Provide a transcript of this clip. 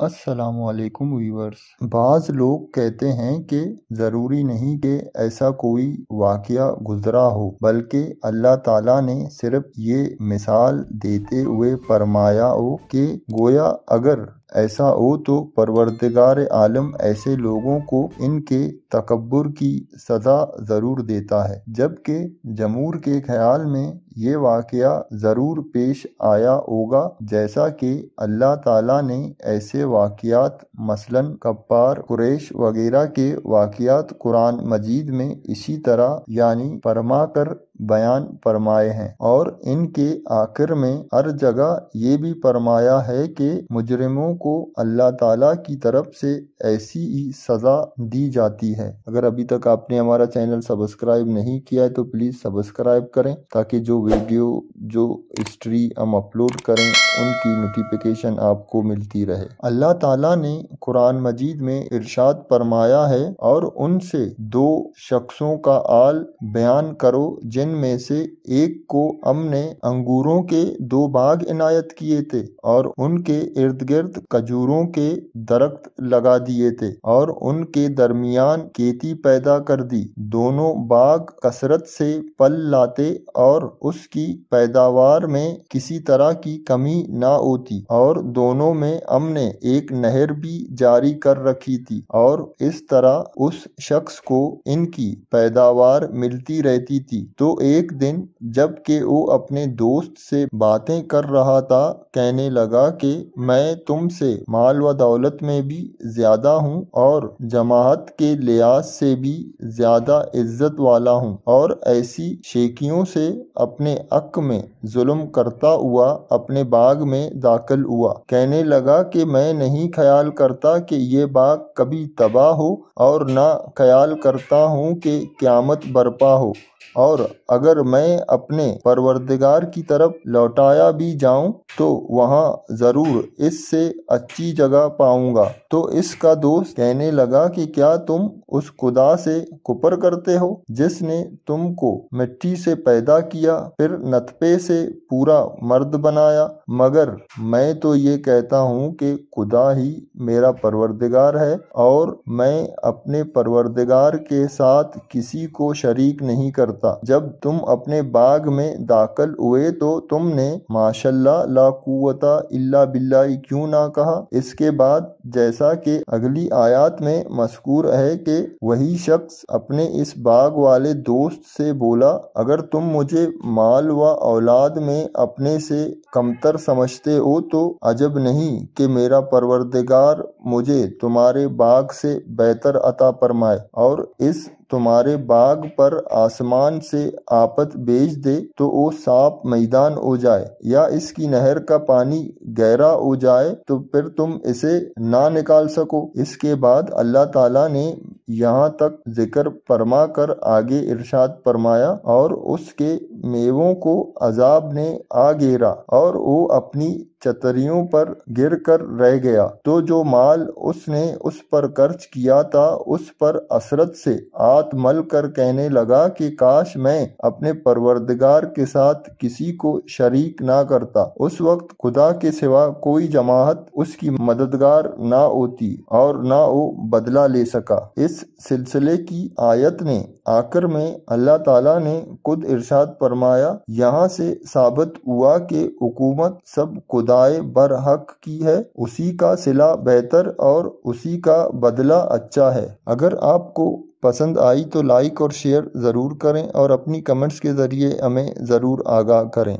असलकुम वीवर्स बाज़ लोग कहते हैं कि ज़रूरी नहीं कि ऐसा कोई वाक्य गुजरा हो बल्कि अल्लाह ताला ने सिर्फ ये मिसाल देते हुए फरमाया हो कि गोया अगर ऐसा हो तो परवरदगार आलम ऐसे लोगों को इनके तकबर की सज़ा ज़रूर देता है जबकि जमूर के ख्याल में ये वाक़ ज़रूर पेश आया होगा जैसा कि अल्लाह ताला ने ऐसे वाकयात मसलन कपार कुरेश वगैरह के वाकयात कुरान मजीद में इसी तरह यानी फरमा कर बयान फरमाए हैं और इनके आखिर में हर जगह ये भी फरमाया है कि मुजरिमों को अल्लाह ताला की तरफ से ऐसी ही सज़ा दी जाती है अगर अभी तक आपने हमारा चैनल सब्सक्राइब नहीं किया है तो प्लीज़ सब्सक्राइब करें ताकि जो वीडियो जो हिस्ट्री हम अपलोड करें उनकी नोटिफिकेशन आपको मिलती रहे अल्लाह ताला ने कुरान मजीद में इरशाद फरमाया है और उनसे दो शख्सों का आल बयान करो जिनमें से एक को हमने अंगूरों के दो बाग इनायत किए थे और उनके इर्द गिर्द खजूरों के दरख्त लगा दिए थे और उनके दरमियान खेती पैदा कर दी दोनों बाग कसरत से पल लाते और उसकी पैदावार बाजार में किसी तरह की कमी न होती और दोनों में हमने एक नहर भी जारी कर रखी थी और इस तरह उस शख्स को इनकी पैदावार मिलती रहती थी तो एक दिन जब के वो अपने दोस्त से बातें कर रहा था कहने लगा कि मैं तुमसे माल व दौलत में भी ज्यादा हूँ और जमात के लिहाज से भी ज्यादा इज्जत वाला हूँ और ऐसी शेकियों से अपने अक में जुल्म जुल्म करता हुआ अपने बाग में दाखिल हुआ कहने लगा कि मैं नहीं ख्याल करता कि ये बाग कभी तबाह हो और न ख्याल करता हूँ कि क्यामत बरपा हो और अगर मैं अपने परवरदिगार की तरफ लौटाया भी जाऊं तो वहां ज़रूर इससे अच्छी जगह पाऊंगा तो इसका दोस्त कहने लगा कि क्या तुम उस खुदा से कुपर करते हो जिसने तुमको मिट्टी से पैदा किया फिर नतपे से पूरा मर्द बनाया मगर मैं तो ये कहता हूँ कि खुदा ही मेरा परवरदिगार है और मैं अपने परवरदिगार के साथ किसी को शरीक नहीं कर करता जब तुम अपने बाग में दाखिल हुए तो तुमने माशाल्लाह ला कुवता इल्ला बिल्लाई क्यों ना कहा इसके बाद जैसा कि अगली आयात में मशकूर है कि वही शख्स अपने इस बाग वाले दोस्त से बोला अगर तुम मुझे माल व औलाद में अपने से कमतर समझते हो तो अजब नहीं कि मेरा परवरदिगार मुझे तुम्हारे बाग से बेहतर अता फरमाए और इस तुम्हारे बाग पर आसमान से आपत बेच दे तो वो साफ मैदान हो जाए या इसकी नहर का पानी गहरा हो जाए तो फिर तुम इसे ना निकाल सको इसके बाद अल्लाह ताला ने यहाँ तक जिक्र फरमा कर आगे इरशाद फरमाया और उसके मेवों को अजाब ने आ घेरा और वो अपनी चतरियों पर गिर कर रह गया तो जो माल उसने उस पर खर्च किया था उस पर असरत से आत्मल कर कहने लगा कि काश मैं अपने परवरदगार के साथ किसी को शरीक ना करता उस वक्त खुदा के सिवा कोई जमात उसकी मददगार ना होती और ना वो बदला ले सका इस सिलसिले की आयत ने आखिर में अल्लाह ताला ने खुद इरशाद फरमाया यहाँ से साबित हुआ कि हुकूमत सब खुदा खुदाए बरहक की है उसी का सिला बेहतर और उसी का बदला अच्छा है अगर आपको पसंद आई तो लाइक और शेयर ज़रूर करें और अपनी कमेंट्स के ज़रिए हमें ज़रूर आगाह करें